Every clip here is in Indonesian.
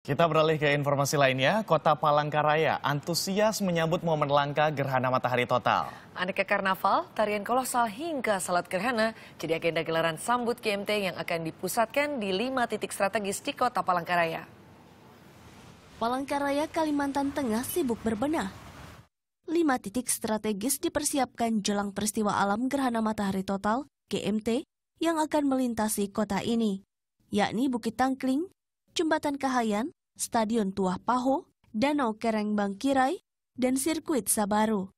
Kita beralih ke informasi lainnya, kota Palangkaraya antusias menyambut momen langka gerhana matahari total. Aneka karnaval, tarian kolosal hingga salat gerhana jadi agenda gelaran sambut GMT yang akan dipusatkan di lima titik strategis di kota Palangkaraya. Palangkaraya, Kalimantan Tengah sibuk berbenah. Lima titik strategis dipersiapkan jelang peristiwa alam gerhana matahari total, GMT, yang akan melintasi kota ini, yakni Bukit Tangkling, Jembatan Kahayan, Stadion Tuah Paho, Danau Kereng Bangkirai, dan Sirkuit Sabaru.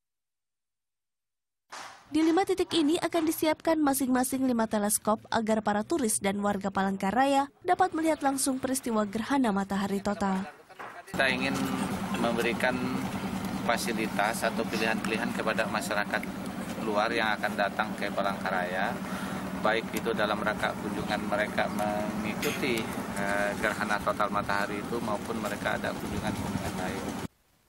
Di lima titik ini akan disiapkan masing-masing lima teleskop agar para turis dan warga Palangkaraya dapat melihat langsung peristiwa gerhana matahari total. Kita ingin memberikan fasilitas atau pilihan-pilihan kepada masyarakat luar yang akan datang ke Palangkaraya baik itu dalam rangka kunjungan mereka mengikuti eh, gerhana total matahari itu maupun mereka ada kunjungan-kunjungan lain.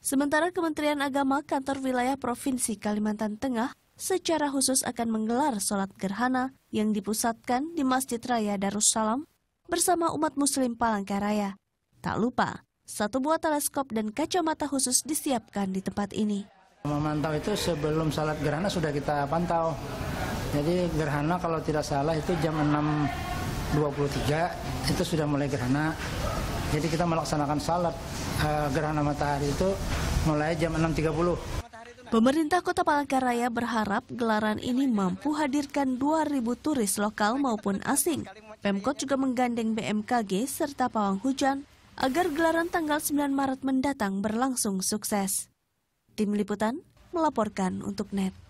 Sementara Kementerian Agama Kantor Wilayah Provinsi Kalimantan Tengah secara khusus akan menggelar sholat gerhana yang dipusatkan di Masjid Raya Darussalam bersama umat muslim Palangkaraya. Tak lupa, satu buah teleskop dan kacamata khusus disiapkan di tempat ini. Memantau itu sebelum sholat gerhana sudah kita pantau. Jadi gerhana kalau tidak salah itu jam 6.23 itu sudah mulai gerhana. Jadi kita melaksanakan salat e, gerhana matahari itu mulai jam 6.30. Pemerintah Kota Palangkaraya berharap gelaran ini mampu hadirkan 2.000 turis lokal maupun asing. Pemkot juga menggandeng BMKG serta pawang hujan agar gelaran tanggal 9 Maret mendatang berlangsung sukses. Tim Liputan melaporkan untuk NET.